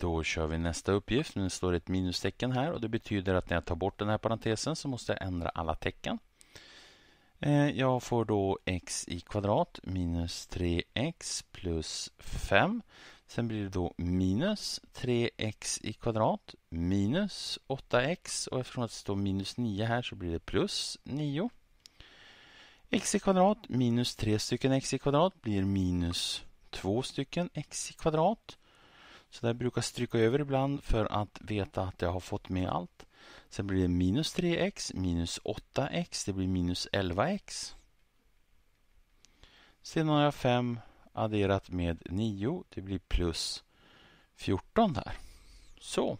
Då kör vi nästa uppgift. Nu står det ett minustecken här och det betyder att när jag tar bort den här parentesen så måste jag ändra alla tecken. Eh, jag får då x i kvadrat minus 3x plus 5. Sen blir det då minus 3x i kvadrat minus 8x och eftersom det står minus 9 här så blir det plus 9. x i kvadrat minus 3 stycken x i kvadrat blir minus 2 stycken x i kvadrat. Så där brukar jag stryka över ibland för att veta att jag har fått med allt. Sen blir det minus 3x, minus 8x, det blir minus 11x. Sen har jag 5 adderat med 9, det blir plus 14 där. Så.